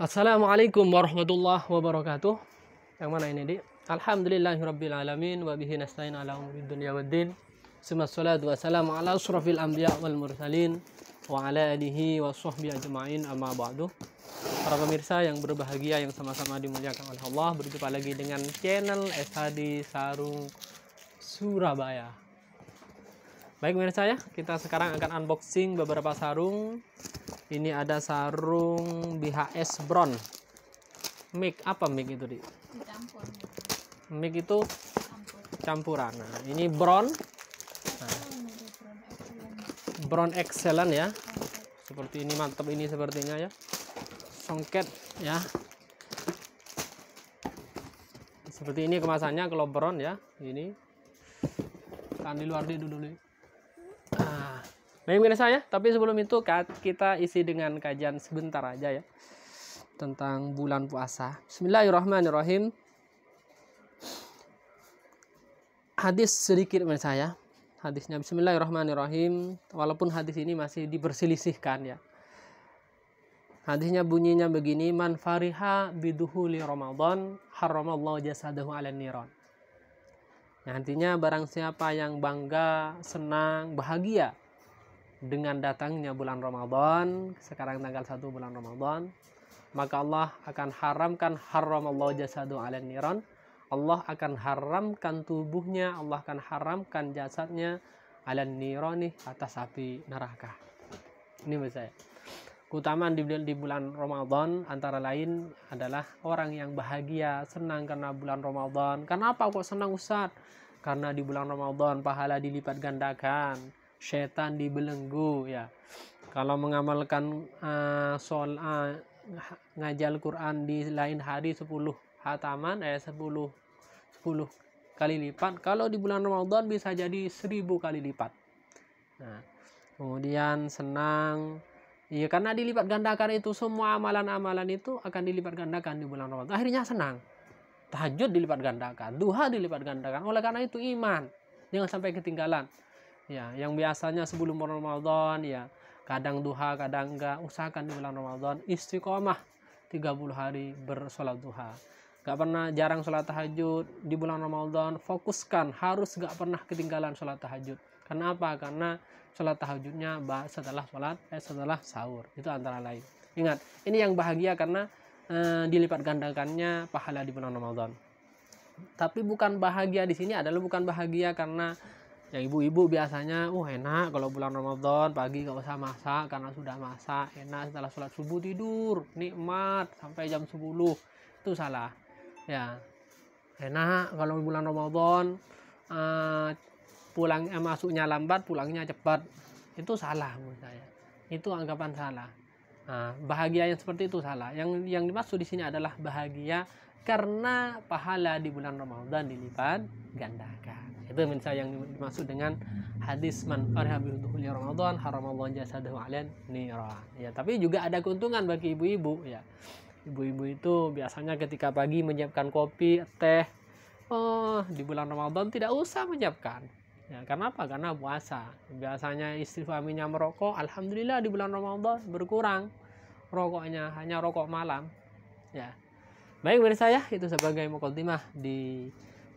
Assalamualaikum warahmatullahi wabarakatuh. Yang mana ini, Di? Alhamdulillahirabbil alamin wa bihi nasta'in ala umuri dunya waddin. salatu wassalamu ala asyrafil anbiya wal mursalin wa ala alihi wa sahbihi ajma'in amma ba'du. Para pemirsa yang berbahagia yang sama-sama dimuliakan oleh Allah, berjumpa lagi dengan channel SHD Sarung Surabaya. Baik pemirsa ya, kita sekarang akan unboxing beberapa sarung ini ada sarung BHS Brown mic apa mic itu di mic itu campuran nah, ini brown nah, oh, brown excellent ya seperti ini mantep ini sepertinya ya songket ya seperti ini kemasannya kalau brown ya ini kan di luar dulu nih. Baik pemirsa tapi sebelum itu kita isi dengan kajian sebentar aja ya tentang bulan puasa. Bismillahirrahmanirrahim. Hadis sedikit pemirsa saya. Hadisnya Bismillahirrahmanirrahim. Walaupun hadis ini masih diperselisihkan ya. Hadisnya bunyinya begini, man fariha biduhuli Ramadan haramallahu jasadahu ala niran. Nah, artinya barang siapa yang bangga, senang, bahagia dengan datangnya bulan Ramadan, sekarang tanggal 1 bulan Ramadan, maka Allah akan haramkan haram Allah jasadu ala niran. Allah akan haramkan tubuhnya, Allah akan haramkan jasadnya ala nirani atas api neraka. Ini menurut saya. Keutamaan di, di bulan Ramadan antara lain adalah orang yang bahagia, senang karena bulan Ramadan. Kenapa kok senang Ustaz? Karena di bulan Ramadan pahala dilipat gandakan setan dibelenggu ya kalau mengamalkan uh, sol uh, ngajal Quran di lain hari 10 hataman eh 10 10 kali lipat kalau di bulan Ramadan bisa jadi 1000 kali lipat nah kemudian senang Iya, karena dilipat gandakan itu semua amalan-amalan itu akan dilipat gandakan di bulan Ramadan. Akhirnya senang. Tahajud dilipat gandakan, duha dilipat gandakan. Oleh karena itu iman jangan sampai ketinggalan ya yang biasanya sebelum bulan Ramadan ya kadang duha kadang enggak usahakan di bulan Ramadan istiqomah 30 hari bersolat duha gak pernah jarang sholat tahajud di bulan Ramadan fokuskan harus gak pernah ketinggalan sholat tahajud karena apa karena sholat tahajudnya setelah sholat eh, setelah sahur itu antara lain ingat ini yang bahagia karena eh, dilipat gandakannya pahala di bulan Ramadan tapi bukan bahagia di sini adalah bukan bahagia karena yang ibu-ibu biasanya uh enak kalau bulan Ramadan pagi gak usah masak karena sudah masak enak setelah sholat subuh tidur nikmat sampai jam 10 itu salah ya enak kalau bulan Ramadan uh, pulang eh, masuknya lambat pulangnya cepat itu salah menurut saya itu anggapan salah nah, bahagia yang seperti itu salah yang yang dimaksud di sini adalah bahagia karena pahala di bulan Ramadan dilipat gandakan itu misalnya yang dimaksud dengan hadis man fariha bihuduhul Ramadan haramallahu jasadahu alan nira. Ya, tapi juga ada keuntungan bagi ibu-ibu ya. Ibu-ibu itu biasanya ketika pagi menyiapkan kopi, teh. Oh, di bulan Ramadan tidak usah menyiapkan. Ya, karena apa? Karena puasa. Biasanya istri suaminya merokok, alhamdulillah di bulan Ramadan berkurang rokoknya, hanya rokok malam. Ya. Baik, dari saya itu sebagai mukadimah di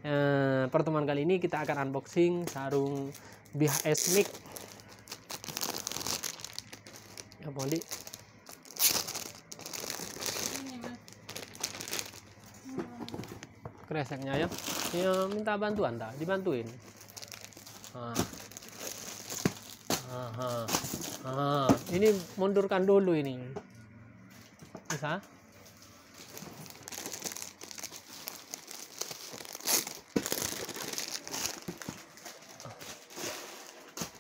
eh, pertemuan kali ini kita akan unboxing sarung BHS Mic ya Poli kreseknya ya ya minta bantuan tak dibantuin ah. Aha. Aha. ini mundurkan dulu ini bisa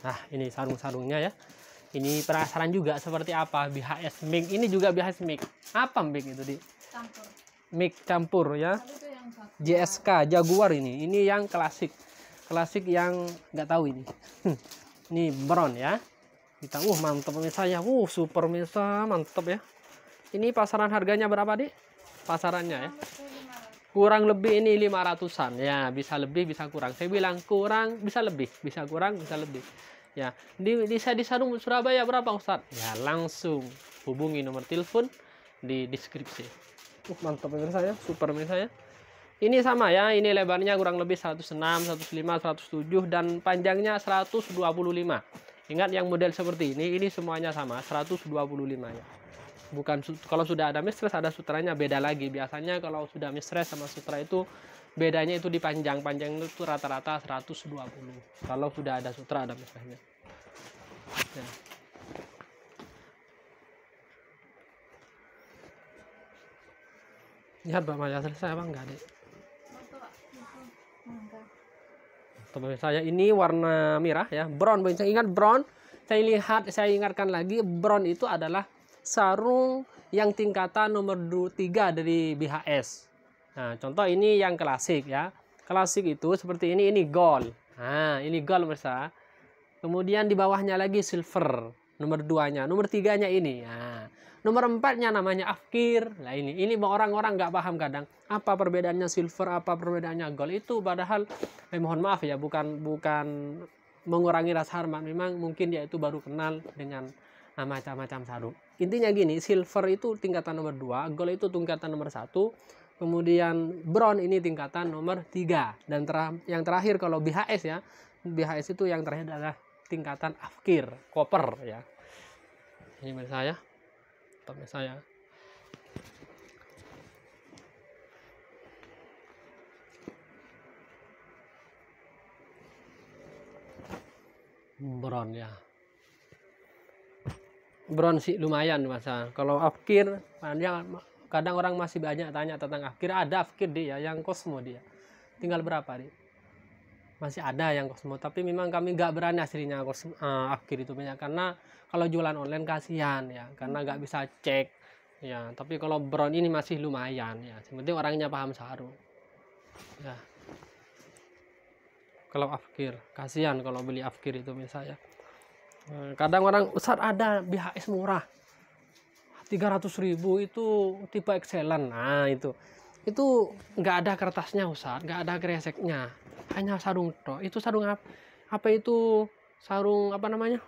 nah ini sarung-sarungnya ya ini penasaran juga seperti apa BHS mic ini juga BHS mic apa mic itu di campur. mic campur ya JSK Jaguar ini ini yang klasik klasik yang nggak tahu ini ini brown ya kita uh mantap pemirsa ya uh super pemirsa mantap ya ini pasaran harganya berapa di pasarannya ya kurang lebih ini 500-an ya bisa lebih bisa kurang saya bilang kurang bisa lebih bisa kurang bisa lebih ya di di saya di sarung Surabaya berapa Ustadz ya langsung hubungi nomor telepon di deskripsi uh, mantap pemirsa ya super pemirsa ya ini sama ya ini lebarnya kurang lebih 106 105 107 dan panjangnya 125 ingat yang model seperti ini ini semuanya sama 125 ya bukan kalau sudah ada mistress ada sutranya beda lagi biasanya kalau sudah mistress sama sutra itu bedanya itu di panjang panjang itu rata-rata 120 kalau sudah ada sutra ada mistressnya ya. ya Mbak Maya selesai apa enggak deh teman saya ini warna merah ya brown saya ingat brown saya lihat saya ingatkan lagi brown itu adalah sarung yang tingkatan nomor 3 dari BHS. Nah, contoh ini yang klasik ya. Klasik itu seperti ini, ini gold. Nah, ini gold pemirsa. Kemudian di bawahnya lagi silver, nomor 2-nya, nomor 3-nya ini. Nah, nomor 4-nya namanya afkir. Nah, ini ini orang-orang nggak paham kadang apa perbedaannya silver, apa perbedaannya gold itu padahal eh, mohon maaf ya, bukan bukan mengurangi rasa hormat. Memang mungkin dia itu baru kenal dengan ah, macam-macam sarung intinya gini silver itu tingkatan nomor 2 gold itu tingkatan nomor 1 kemudian brown ini tingkatan nomor 3 dan ter yang terakhir kalau BHS ya BHS itu yang terakhir adalah tingkatan afkir copper ya ini menurut saya teman saya brown ya sih lumayan masa kalau afkir yang kadang orang masih banyak tanya tentang afkir ada afkir dia ya, yang kosmo dia tinggal berapa nih masih ada yang kosmo tapi memang kami nggak berani aslinya kosmo uh, eh, afkir itu banyak karena kalau jualan online kasihan ya karena nggak bisa cek ya tapi kalau bron ini masih lumayan ya penting orangnya paham saru ya kalau afkir kasihan kalau beli afkir itu misalnya Hmm, kadang orang besar ada BHS murah 300 ribu itu tipe excellent nah itu itu nggak ada kertasnya Ustaz nggak ada kreseknya hanya sarung toh itu sarung apa apa itu sarung apa namanya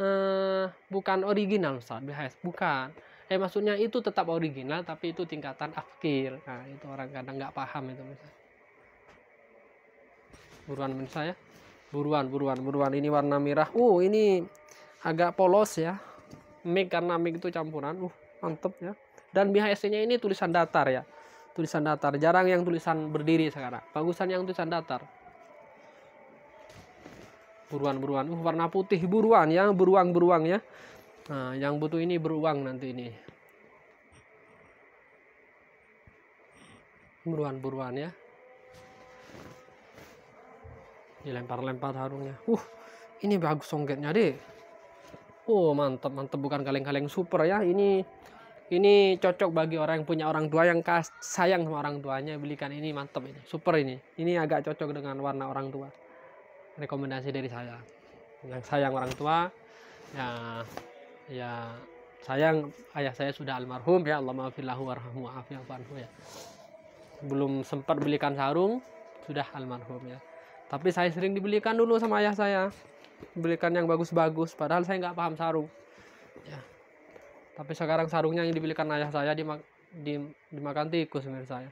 eh, bukan original Ustaz BHS bukan eh maksudnya itu tetap original tapi itu tingkatan akhir nah itu orang kadang nggak paham itu misalnya buruan menurut saya buruan buruan buruan ini warna merah uh ini agak polos ya mic karena mic itu campuran uh mantep ya dan BHSC nya ini tulisan datar ya tulisan datar jarang yang tulisan berdiri sekarang bagusan yang tulisan datar buruan buruan uh warna putih buruan ya beruang beruang ya nah yang butuh ini beruang nanti ini buruan buruan ya dilempar-lempar harungnya uh ini bagus songketnya deh oh mantap mantap bukan kaleng-kaleng super ya ini ini cocok bagi orang yang punya orang tua yang kas, sayang sama orang tuanya belikan ini mantep ini super ini ini agak cocok dengan warna orang tua rekomendasi dari saya yang sayang orang tua ya ya sayang ayah saya sudah almarhum ya Allah maafilahu warhamu afiyafanhu ya belum sempat belikan sarung sudah almarhum ya tapi saya sering dibelikan dulu sama ayah saya belikan yang bagus-bagus padahal saya nggak paham sarung ya. tapi sekarang sarungnya yang dibelikan ayah saya dimak di dimakan tikus menurut saya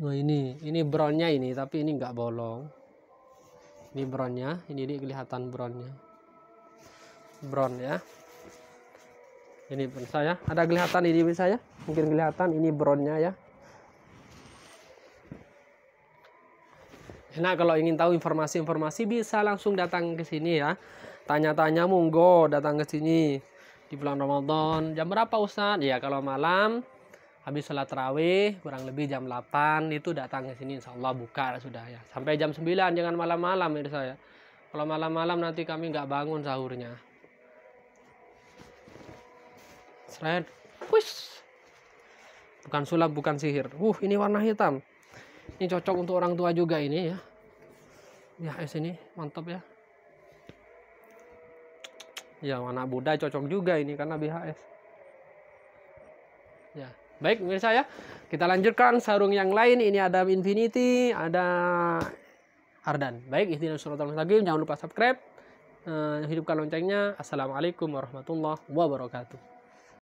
nah ini ini brownnya ini tapi ini nggak bolong ini brownnya ini, ini kelihatan brownnya brown ya ini menurut saya ada kelihatan ini menurut saya mungkin kelihatan ini brownnya ya Nah, kalau ingin tahu informasi-informasi bisa langsung datang ke sini ya. Tanya-tanya monggo datang ke sini di bulan Ramadan. Jam berapa Ustaz? Ya, kalau malam habis sholat terawih kurang lebih jam 8 itu datang ke sini insya Allah buka sudah ya sampai jam 9 jangan malam-malam ya saya kalau malam-malam nanti kami nggak bangun sahurnya seret wis bukan sulap bukan sihir uh ini warna hitam ini cocok untuk orang tua juga ini ya ya es ini mantap ya ya warna muda cocok juga ini karena BHS ya baik pemirsa ya kita lanjutkan sarung yang lain ini ada Infinity ada Ardan baik ini surat al lagi. jangan lupa subscribe eh, hidupkan loncengnya assalamualaikum warahmatullahi wabarakatuh